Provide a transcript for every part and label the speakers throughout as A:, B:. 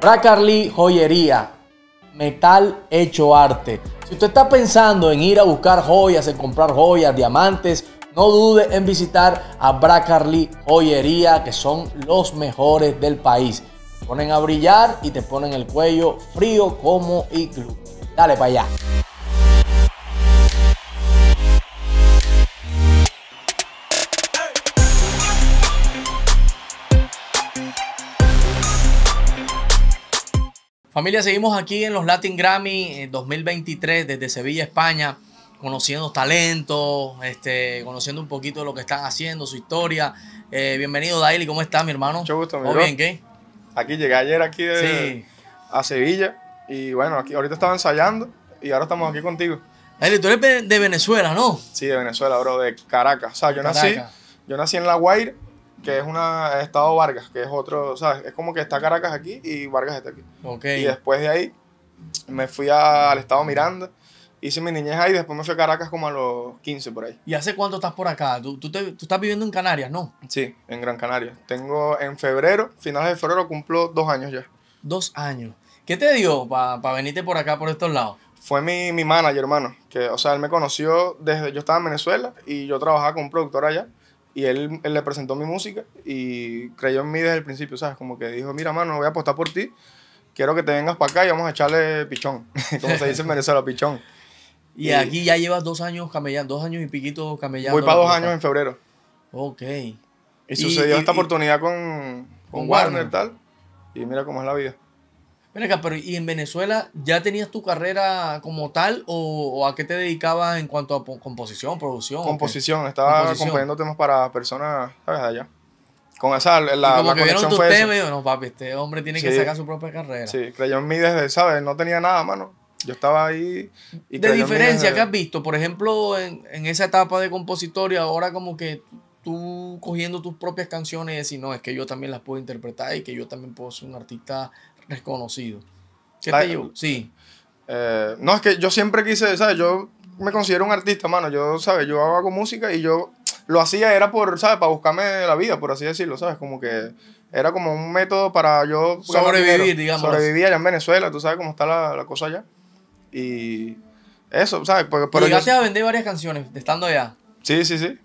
A: Bracarly Joyería, metal hecho arte. Si usted está pensando en ir a buscar joyas, en comprar joyas, diamantes, no dude en visitar a Bracarly Joyería, que son los mejores del país. ponen a brillar y te ponen el cuello frío como iglú. Dale para allá. Familia, seguimos aquí en los Latin Grammy 2023 eh, desde Sevilla, España, conociendo talentos, este, conociendo un poquito de lo que están haciendo, su historia. Eh, bienvenido, Daily, ¿cómo estás, mi
B: hermano? Mucho gusto, mi ¿Todo bien, qué? Aquí llegué ayer aquí a Sevilla y bueno, aquí ahorita estaba ensayando y ahora estamos aquí contigo. Daily, tú eres de Venezuela, ¿no? Sí, de Venezuela, bro, de Caracas. O sea, yo nací, yo nací en La Guaira que es una estado Vargas, que es otro, o sea, es como que está Caracas aquí y Vargas está aquí. Okay. Y después de ahí me fui al estado Miranda, hice mi niñez ahí, y después me fui a Caracas como a los 15 por ahí. ¿Y hace cuánto estás por acá? ¿Tú, estás viviendo en Canarias, no? Sí, en Gran Canaria. Tengo en febrero, finales de febrero, cumplo dos años ya. Dos años. ¿Qué te dio para venirte por acá, por estos lados? Fue mi, mi manager, hermano. Que, o sea, él me conoció desde. Yo estaba en Venezuela y yo trabajaba con un productor allá. Y él, le presentó mi música y creyó en mí desde el principio, ¿sabes? Como que dijo, mira, mano, voy a apostar por ti, quiero que te vengas para acá y vamos a echarle pichón, como se dice en pichón. Y, aquí ya llevas
A: dos años camellando, dos años y piquito camellando. Voy para dos años en
B: febrero. Ok. Y, sucedió esta oportunidad con, con, con Warner y tal. Y mira cómo es la vida.
A: Ven pero ¿y en Venezuela ya tenías tu carrera como tal o, a qué te dedicabas en
B: cuanto a composición, producción? Composición, estaba componiendo temas para personas, ¿sabes? Allá. Con esa, la, como que vieron tu tema
A: no, papi, este hombre tiene que sacar su propia carrera. Sí,
B: creyó en mí desde, ¿sabes? No tenía nada, mano. Yo estaba ahí. Y de diferencia, que has
A: visto? Por ejemplo, en, esa etapa de compositor ahora como que tú cogiendo tus propias canciones y decir, no, es que yo también las puedo interpretar y que yo también puedo ser un artista desconocido.
B: ¿Qué ah, te Sí. Eh, no, es que yo siempre quise, ¿sabes? Yo me considero un artista, mano. Yo, ¿sabes? Yo hago música y yo lo hacía era por, ¿sabes? Para buscarme la vida, por así decirlo, ¿sabes? Como que era como un método para yo... Sobrevivir, digamos. Sobrevivía allá en Venezuela, tú sabes cómo está la, cosa allá. Y eso, ¿sabes? pero llegaste yo... a
A: vender varias canciones estando allá.
B: Sí, sí, sí.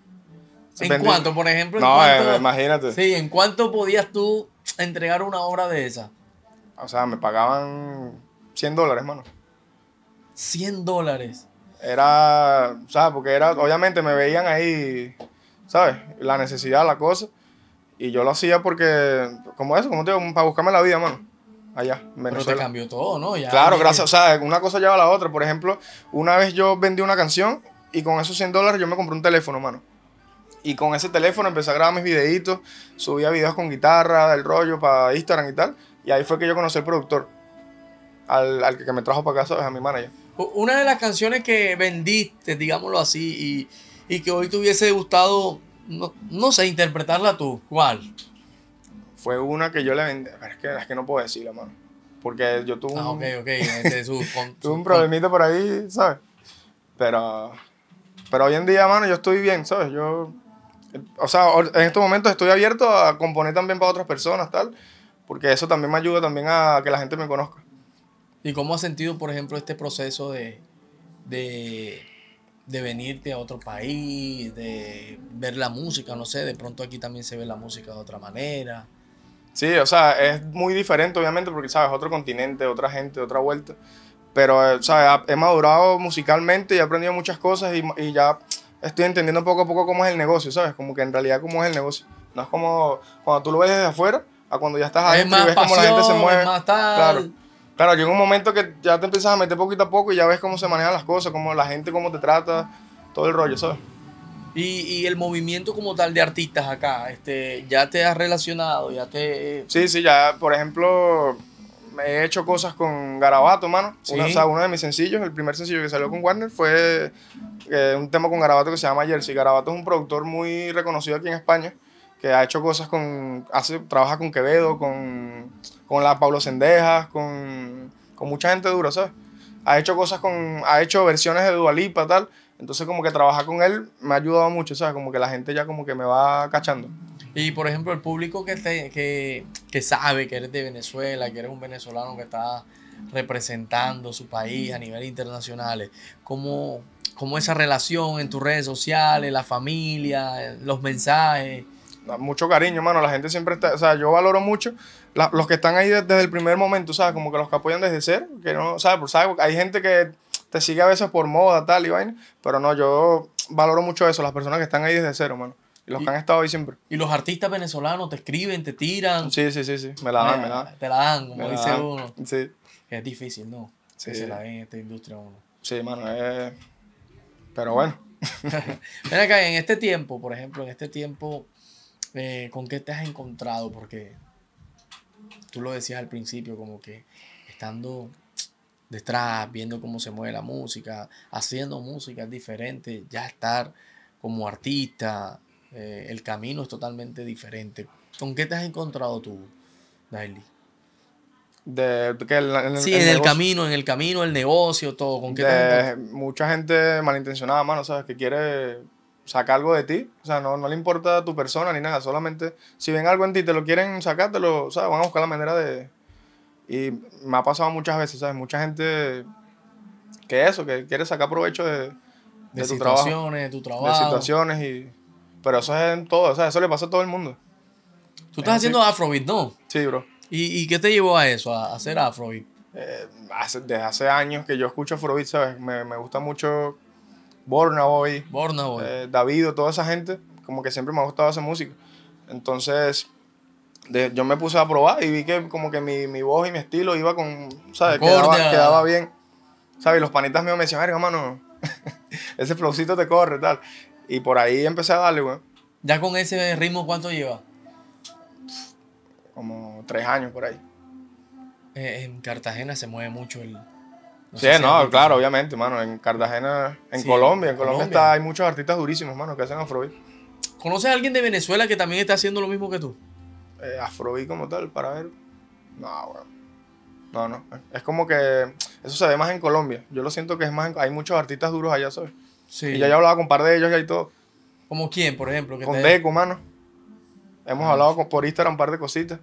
B: ¿En cuánto,
A: por ejemplo? no, eh,
B: imagínate. Sí, ¿en
A: cuánto podías tú entregar una obra de esa? O sea, me
B: pagaban 100 dólares, mano.
A: 100 dólares.
B: Era, ¿sabes? Porque era, obviamente me veían ahí, ¿sabes? La necesidad, la cosa. Y yo lo hacía porque, como eso, como te digo, para buscarme la vida, mano. Allá, en Pero te cambió todo, ¿no? claro, gracias. O sea, una cosa lleva a la otra. Por ejemplo, una vez yo vendí una canción y con esos 100 dólares yo me compré un teléfono, mano. Y con ese teléfono empecé a grabar mis videitos, subía videos con guitarra, el rollo para Instagram y tal. Y ahí fue que yo conocí al productor, al, al que me trajo para casa, es a mi manager.
A: Una de las canciones que vendiste,
B: digámoslo así, y, y que hoy te hubiese gustado, no, sé, interpretarla tú, ¿cuál? Fue una que yo le vendí, es que, es que no puedo decirla, mano. Porque yo tuve ah, un... Okay, este, un por ahí, ¿sabes? Pero, pero hoy en día, mano, yo estoy bien, ¿sabes? Yo, o sea, en estos momentos estoy abierto a componer también para otras personas, tal porque eso también me ayuda también a que la gente me conozca. ¿Y cómo has sentido, por ejemplo, este proceso de, de,
A: de, venirte a otro país, de ver la música? No sé, de pronto aquí también se ve la
B: música de otra manera. Sí, o sea, es muy diferente, obviamente, porque, ¿sabes? Otro continente, otra gente, otra vuelta. Pero, eh, ¿sabes? He madurado musicalmente y he aprendido muchas cosas y, y ya estoy entendiendo poco a poco cómo es el negocio, ¿sabes? Como que en realidad cómo es el negocio. No es como cuando tú lo ves desde afuera, a cuando ya estás ahí, y ves cómo la gente se mueve. Claro. Claro, llega un momento que ya te empiezas a meter poquito a poco y ya ves cómo se manejan las cosas, cómo la gente, cómo te trata, todo el rollo, ¿sabes?
A: Y, y el movimiento como tal de artistas acá, este,
B: ¿ya te has relacionado? ya te Sí, sí, ya, por ejemplo, me he hecho cosas con Garabato, mano. uno de mis sencillos, el primer sencillo que salió con Warner fue eh, un tema con Garabato que se llama Jersey. Garabato es un productor muy reconocido aquí en España que ha hecho cosas con, hace, trabaja con Quevedo, con, con la Pablo Sendejas, con, con mucha gente dura, ¿sabes? Ha hecho cosas con, ha hecho versiones de Dualipa, tal. Entonces como que trabajar con él me ha ayudado mucho, ¿sabes? Como que la gente ya como que me va cachando.
A: Y por ejemplo, el público que, que, que sabe que eres de Venezuela, que eres un venezolano que está representando su país a nivel internacional, ¿cómo, cómo esa relación en tus redes sociales, la
B: familia, los mensajes? mucho cariño, mano. La gente siempre está, o sea, yo valoro mucho los que están ahí desde, el primer momento, ¿sabes? Como que los que apoyan desde cero, que no, ¿sabes? Pues, por, Hay gente que te sigue a veces por moda, tal y vaina, pero no, yo valoro mucho eso, las personas que están ahí desde cero, mano. Y los que han estado ahí siempre. Y los artistas
A: venezolanos te escriben, te tiran. Sí, sí, sí, sí. Me la dan, me, la dan. Te la dan, como dice uno. Sí.
B: Es difícil, ¿no? Sí. se la den en esta industria uno. Sí, mano, pero bueno.
A: Ven acá, en este tiempo, por ejemplo, en este tiempo eh, ¿con qué te has encontrado? Porque tú lo decías al principio, como que estando detrás, viendo cómo se mueve la música, haciendo música es diferente, ya estar como artista, eh, el camino es totalmente diferente. ¿Con qué te has encontrado tú, Daily?
B: sí,
A: en el camino,
B: en el camino, el negocio, todo. ¿Con qué te has Mucha gente malintencionada, mano, ¿sabes? Que quiere saca algo de ti. O sea, no, no le importa tu persona ni nada. Solamente si ven algo en ti, te lo quieren sacar, te lo, o van a buscar la manera de... Y me ha pasado muchas veces, ¿sabes? Mucha gente que eso, que quiere sacar provecho de,
A: de, tu situaciones, trabajo. De tu trabajo. De
B: situaciones y... Pero eso es en todo, o sea, eso le pasa a todo el mundo. Tú estás haciendo Afrobeat, ¿no? Sí, bro. ¿Y, qué te llevó a eso, a hacer Afrobeat? Eh, desde hace años que yo escucho Afrobeat, ¿sabes? Me, me gusta mucho Borna Boy, eh, toda esa gente, como que siempre me ha gustado hacer música. Entonces, yo me puse a probar y vi que como que mi, voz y mi estilo iba con, ¿sabes? Quedaba, quedaba, bien. ¿Sabes? Y los panitas míos me decían, verga, mano, ese flowcito te corre, tal. Y por ahí empecé a darle, güey. ¿Ya
A: con ese ritmo cuánto lleva?
B: Como tres años por ahí. Eh, en Cartagena se mueve mucho el, sí, no, claro, obviamente, mano. En Cartagena, en Colombia, en Colombia, Está, hay muchos artistas durísimos, mano, que hacen afrobeat. ¿Conoces
A: a alguien de Venezuela que también está haciendo lo mismo
B: que tú? Eh, afrobeat como tal, para ver. No, bueno. No, no. Es como que eso se ve más en Colombia. Yo lo siento que es más. hay muchos artistas duros allá, ¿sabes? Sí. Y ya he hablado con un par de ellos y ahí todo. ¿Como quién, por ejemplo? con mano. Hemos ah, hablado por Instagram un par de cositas.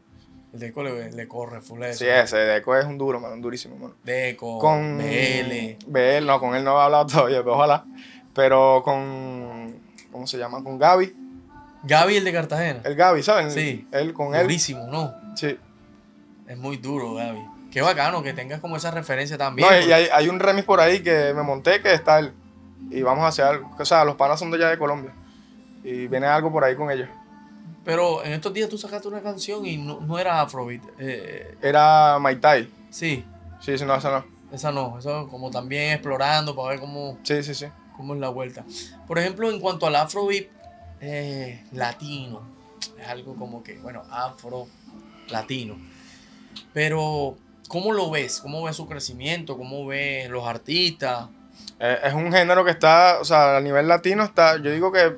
B: El Deco le, corre full Sí, ese Deco es un duro, mano, un durísimo, mano. Deco, con BL. BL, no, con él no he hablado todavía, pero ojalá. Pero con, ¿cómo se llama? Con Gaby. Gaby, el de Cartagena. El Gaby, ¿saben? Sí. Él con él. Durísimo, ¿no? Sí. Es muy duro, Gaby.
A: Qué bacano que tengas como esa referencia también. No, y hay,
B: hay, un remix por ahí que me monté que está él. Y vamos a hacer algo. O sea, los panas son de allá de Colombia. Y viene algo por ahí con ellos.
A: Pero en estos días tú sacaste una canción y no, era Afrobeat. Eh, era Maitai. Sí. Sí, esa no, esa no. Esa no, eso como también explorando para ver cómo, sí, sí, es la vuelta. Por ejemplo, en cuanto al Afrobeat eh, latino, es algo como que, bueno, afro latino. Pero, ¿cómo lo ves?
B: ¿Cómo ves su crecimiento? ¿Cómo ves los artistas? Eh, es un género que está, o sea, a nivel latino está, yo digo que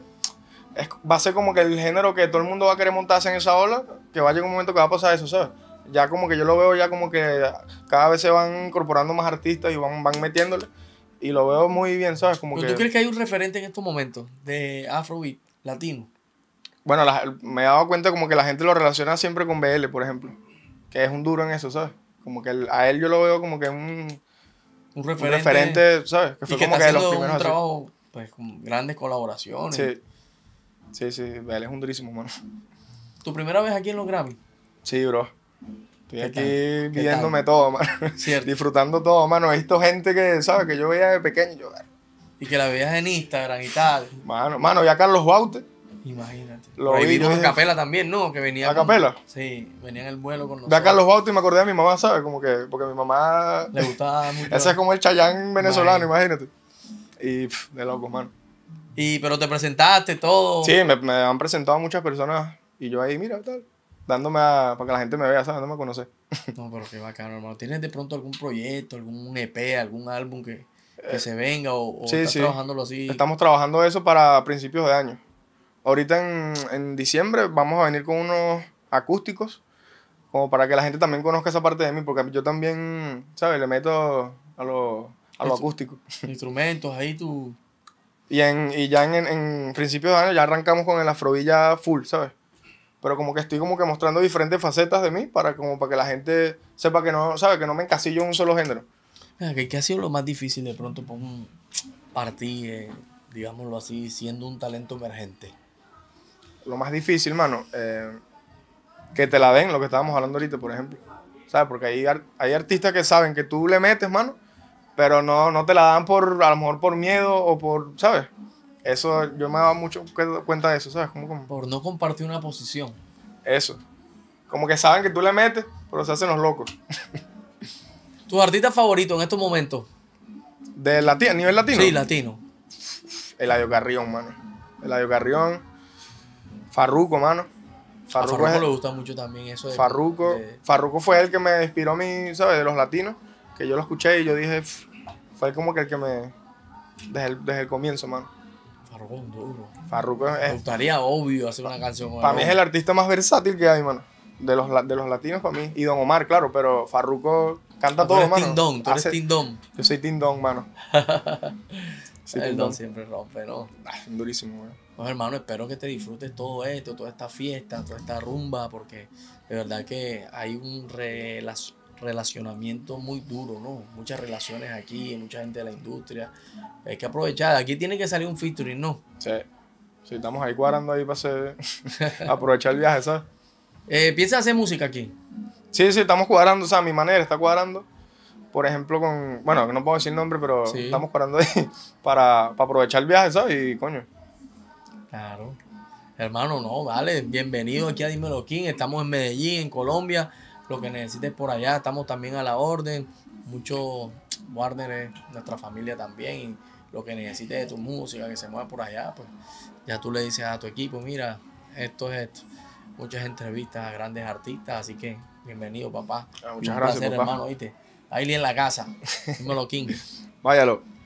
B: va a ser como que el género que todo el mundo va a querer montarse en esa ola, que va a llegar un momento que va a pasar eso, ¿sabes? Ya como que yo lo veo ya como que cada vez se van incorporando más artistas y van, van metiéndole. Y lo veo muy bien, ¿sabes? Como que... ¿Tú crees que
A: hay un referente en estos momentos de Afrobeat latino?
B: Bueno, me he dado cuenta como que la gente lo relaciona siempre con BL, por ejemplo. Que es un duro en eso, ¿sabes? Como que a él yo lo veo como que es un, un, referente, un referente ¿sabes? Que fue que como que de los primeros. Un trabajo, pues, con grandes colaboraciones. Sí. Sí, sí, él es un durísimo, mano. ¿Tu primera vez aquí en los Grammy? Sí, bro. Estoy aquí viéndome todo, mano. Cierto. Disfrutando todo, mano. He visto gente que, ¿sabes? Que yo veía de pequeño
A: y que la veías en Instagram y tal. Mano, mano, a
B: Carlos Baute.
A: Imagínate. Lo vi, a Capela también, ¿no? Que venía. ¿A Capela? Sí, venía en el vuelo con nosotros. Ve a
B: Carlos Waute y me acordé de mi mamá, ¿sabes? Como que, porque mi mamá. Le gustaba mucho. Ese es como el Chayán venezolano, imagínate. Y de locos, mano.
A: Y, pero te presentaste todo. Sí, me,
B: me han presentado muchas personas y yo ahí, mira, tal, dándome para que la gente me vea, ¿sabes? Dándome a conocer. No, pero qué bacano, hermano. ¿Tienes de pronto
A: algún proyecto, algún EP, algún álbum que, que eh, se venga o, o estás trabajándolo así? Estamos
B: trabajando eso para principios de año. Ahorita en, en diciembre vamos a venir con unos acústicos, como para que la gente también conozca esa parte de mí, porque yo también, ¿sabes? Le meto a lo, a lo acústico. Instrumentos, ahí tú... Y, ya en, principios de año ya arrancamos con el afrovilla full, ¿sabes? Pero como que estoy como que mostrando diferentes facetas de mí para, como para que la gente sepa que no, ¿sabes? Que no me encasillo en un solo género.
A: ¿Qué, ha sido lo más difícil de pronto para, eh,
B: digámoslo así, siendo un talento emergente? Lo más difícil, mano, eh, que te la den, lo que estábamos hablando ahorita, por ejemplo. ¿Sabes? Porque hay, hay artistas que saben que tú le metes, mano, pero no, no te la dan por, a lo mejor por miedo o por, ¿sabes? Eso, yo me daba mucho cuenta de eso, ¿sabes? por no compartir una posición. Eso. Como que saben que tú le metes, pero se hacen los locos. ¿Tu artista favorito en estos momentos? ¿De latino, nivel latino? Sí, latino. Eladio Carrión, mano. Eladio Carrión. Farruco, mano. Farruco a le gusta mucho también eso. farruco Farruco, fue el que me inspiró a mí, ¿sabes? De los latinos. Que yo lo escuché y yo dije, fue como que el que me. Desde el, comienzo, mano.
A: Farruko es duro.
B: Farruko es. Me
A: gustaría, obvio, hacer una canción. Para mí es el
B: artista más versátil que hay, mano. De los, de los latinos, para mí. Y Don Omar, claro, pero Farruko canta ah, todo, mano. Tindón, tú eres Tindón. Yo soy Tindón, mano. el Don
A: siempre rompe, ¿no? Ah, durísimo, pues, hermano, espero que te disfrutes todo esto, toda esta fiesta, toda esta rumba, porque de verdad que hay un relación relacionamiento muy duro, ¿no? Muchas relaciones aquí, mucha gente de la industria. Hay que aprovechar. Aquí tiene que salir
B: un featuring, ¿no? Sí. Sí, estamos ahí cuadrando ahí para hacer,
A: aprovechar el viaje,
B: ¿sabes? Eh, ¿Piensas hacer música aquí? Sí, sí, estamos cuadrando, o sea, a mi manera está cuadrando. Por ejemplo, con, bueno, no puedo decir nombre, pero estamos cuadrando ahí para, aprovechar el viaje, ¿sabes? Y coño. Claro. Hermano, no, vale, bienvenido aquí a
A: Dímelo King. Estamos en Medellín, en Colombia. Lo que necesites por allá, estamos también a la orden. Muchos Warner nuestra familia también. lo que necesites de tu música, que se mueva por allá, pues ya tú le dices a tu equipo, mira, esto es esto. Muchas entrevistas a grandes artistas, así que bienvenido, papá. Ah, muchas gracias, placer, hermano, Ahí en la casa.
B: Dímelo, King. Váyalo.